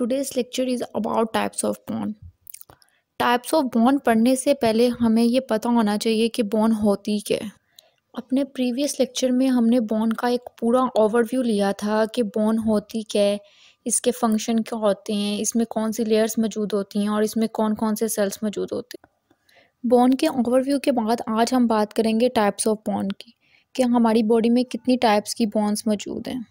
today's lecture is about types of bond types of bond पढ़ने से पहले हमें ये पता होना चाहिए कि बॉन्ड होती क्या है अपने प्रीवियस लेक्चर में हमने बॉन्ड का एक पूरा ओवरव्यू लिया था कि बॉन्ड होती क्या है इसके फंक्शन क्या होते हैं इसमें कौन सी लेयर्स मौजूद होती हैं और इसमें कौन कौन से सेल्स मौजूद होते हैं बॉन्ड के ओवरव्यू के बाद आज हम बात करेंगे टाइप्स ऑफ बॉन्ड की कि हमारी बॉडी में कितनी टाइप्स की बॉन्ड्स मौजूद हैं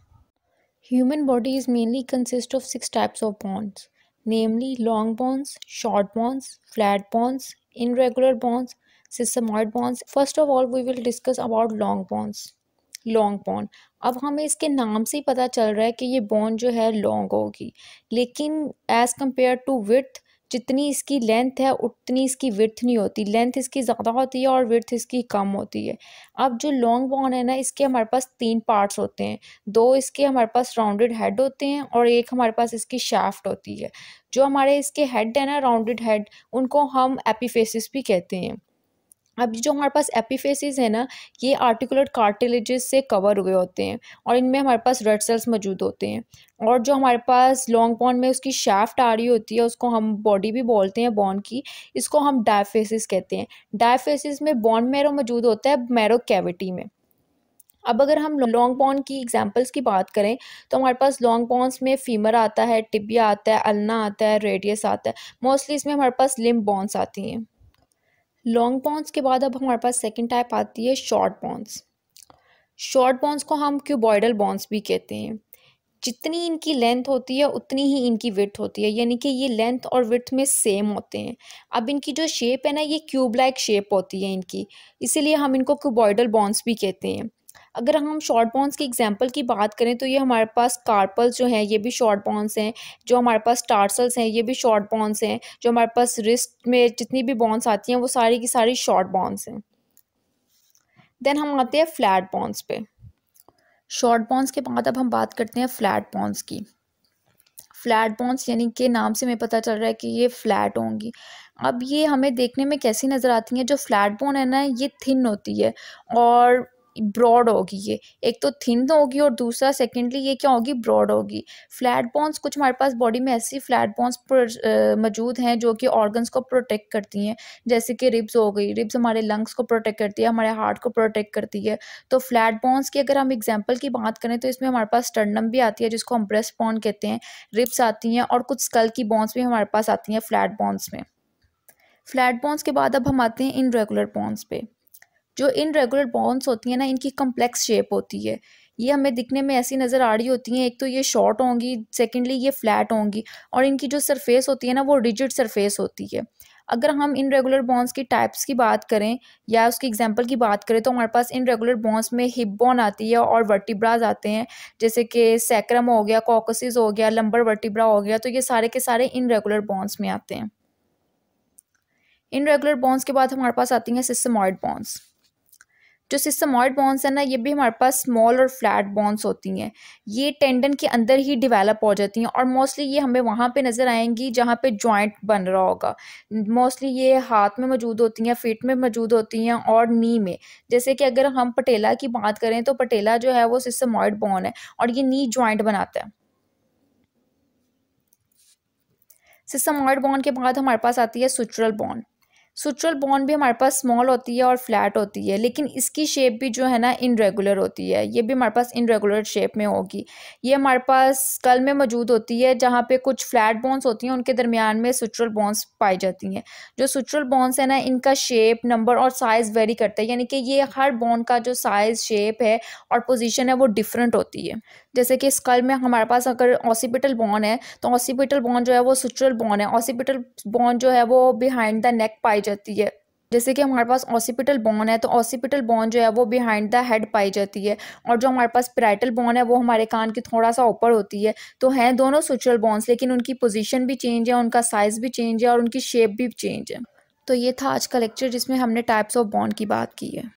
Human bodies mainly consist of six types of bonds, namely long bonds, short bonds, flat bonds, irregular bonds, sesamoid bonds first of all we will discuss about long bonds long bond अब हमें इसके नाम से ही पता चल रहा है कि ये बॉन्ड जो है लॉन्ग होगी लेकिन एज़ कम्पेयर टू विथ जितनी इसकी लेंथ है उतनी इसकी विर्थ नहीं होती लेंथ इसकी ज़्यादा होती है और विर्थ इसकी कम होती है अब जो लॉन्ग बॉन है ना इसके हमारे पास तीन पार्ट्स होते हैं दो इसके हमारे पास राउंडेड हेड होते हैं और एक हमारे पास इसकी शाफ्ट होती है जो हमारे इसके हेड है ना राउंडेड हेड उनको हम एपीफेसिस भी कहते हैं अब जो हमारे पास एपीफेसिस है ना ये आर्टिकुलर कार्टिलेजेस से कवर हुए होते हैं और इनमें हमारे पास रेड सेल्स मौजूद होते हैं और जो हमारे पास लॉन्ग बॉन में उसकी शाफ्ट आ रही होती है उसको हम बॉडी भी बोलते हैं बॉन की इसको हम डायफेसिस कहते हैं डायफेसिस में बॉन मैरो मौजूद होता है मैरो कैविटी में अब अगर हम लॉन्ग बॉन की एग्जांपल्स की बात करें तो हमारे पास लॉन्ग बॉन्स में फीमर आता है टिबिया आता है अलना आता है रेडियस आता है मोस्टली इसमें हमारे पास लिम बॉन्स आती हैं लॉन्ग बॉन्स के बाद अब हमारे पास सेकेंड टाइप आती है शॉर्ट बॉन्स शॉर्ट बॉन्स को हम क्यूबॉइडल बॉन्स भी कहते हैं जितनी इनकी लेंथ होती है उतनी ही इनकी विथ होती है यानी कि ये लेंथ और विथ में सेम होते हैं अब इनकी जो शेप है ना ये क्यूब लाइक शेप होती है इनकी इसीलिए हम इनको क्यूबॉइडल बॉन्स भी कहते हैं अगर हम शॉर्ट बॉन्स की एग्जांपल की बात करें तो ये हमारे पास कार्पल्स जो हैं ये भी शॉर्ट बॉन्स हैं जो हमारे पास टार्सल्स हैं ये भी शॉर्ट बॉन्स हैं जो हमारे पास रिस्ट में जितनी भी बॉन्स आती हैं वो सारी की सारी शॉर्ट बॉन्स हैं देन हम आते हैं फ्लैट बॉन्स पे शॉर्ट बॉन्स के बाद अब हम बात करते हैं फ्लैट बॉन्स की फ्लैट बॉन्स यानी के नाम से हमें पता चल रहा है कि ये फ्लैट होंगी अब ये हमें देखने में कैसी नज़र आती हैं जो फ्लैट बोन है ना ये थिन होती है और ब्रॉड होगी ये एक तो थिन होगी और दूसरा सेकेंडली ये क्या होगी ब्रॉड होगी फ्लैट बोन्स कुछ हमारे पास बॉडी में ऐसी फ्लैट बोन्स मौजूद हैं जो कि ऑर्गन्स को प्रोटेक्ट करती हैं जैसे कि रिब्स हो गई रिब्स हमारे लंग्स को प्रोटेक्ट करती है हमारे हार्ट को प्रोटेक्ट करती है तो फ्लैट बोन्स की अगर हम एग्जाम्पल की बात करें तो इसमें हमारे पास स्टर्नम भी आती है जिसको हम ब्रेस्ट बोन कहते हैं रिब्स आती हैं और कुछ स्कल की बोन्स भी हमारे पास आती हैं फ्लैट बोन्स में फ्लैट बोन्स के बाद अब हम आते हैं इनरेगुलर बोन्स पे जो इन रेगुलर बॉन्स होती हैं ना इनकी कम्प्लेक्स शेप होती है ये हमें दिखने में ऐसी नज़र आ रही होती हैं एक तो ये शॉर्ट होंगी सेकेंडली ये फ्लैट होंगी और इनकी जो सरफेस होती है ना वो रिजिड सरफेस होती है अगर हम इन रेगुलर बॉन्स की टाइप्स की बात करें या उसकी एग्जांपल की बात करें तो हमारे पास इन रेगुलर बॉन्स में हिप बॉन आती है और वर्टिब्राज आते हैं जैसे कि सैक्रम हो गया कॉकसिस हो गया लंबर वर्टिब्रा हो गया तो ये सारे के सारे इन रेगुलर बॉन्स में आते हैं इन रेगुलर बॉन्स के बाद हमारे पास आती हैं सिस्टमॉइड बॉन्स जो सिस्टमॉइड बॉन्स है ना ये भी हमारे पास स्मॉल और फ्लैट बॉन्स होती हैं ये टेंडन के अंदर ही डिवेलप हो जाती हैं और मोस्टली ये हमें वहाँ पे नज़र आएंगी जहाँ पे जॉइंट बन रहा होगा मोस्टली ये हाथ में मौजूद होती हैं फिट में मौजूद होती हैं और नी में जैसे कि अगर हम पटेला की बात करें तो पटेला जो है वो सिस्टमॉइड बॉन है और ये नी ज्वाइंट बनाता है सिस्टमॉइड बॉन के बाद हमारे पास आती है सुचरल बॉन्ड सुट्रल बॉन्ड भी हमारे पास स्मॉल होती है और फ्लैट होती है लेकिन इसकी शेप भी जो है ना इनरेगुलर होती है ये भी हमारे पास इनरेगुलर शेप में होगी ये हमारे पास कल में मौजूद होती है जहाँ पे कुछ फ्लैट बॉन्स होती हैं उनके दरमियान में सुचुरल बॉन्स पाई जाती हैं जो सुचुरल बॉन्स है ना इनका शेप नंबर और साइज़ वेरी करता है यानी कि ये हर बॉन्ड का जो साइज़ शेप है और पोजिशन है वो डिफरेंट होती है जैसे कि स्कल में हमारे पास अगर ऑसिपिटल बॉन है तो ऑसिपिटल बॉन जो है वो सुचुरल बॉन है ऑसिपिटल बॉन जो है वो बिहाइंड द नेक पाई जाती है जैसे कि हमारे पास ऑसिपिटल बॉन है तो ऑसिपिटल बॉन जो है वो बिहाइंड द हेड पाई जाती है और जो हमारे पास पेराइटल बॉन है वो हमारे कान के थोड़ा सा ऊपर होती है तो हैं दोनों सुचुरल बॉन्स लेकिन उनकी पोजीशन भी चेंज है उनका साइज़ भी चेंज है और उनकी शेप भी चेंज है तो ये था आज का लेक्चर जिसमें हमने टाइप्स ऑफ बॉन्ड की बात की है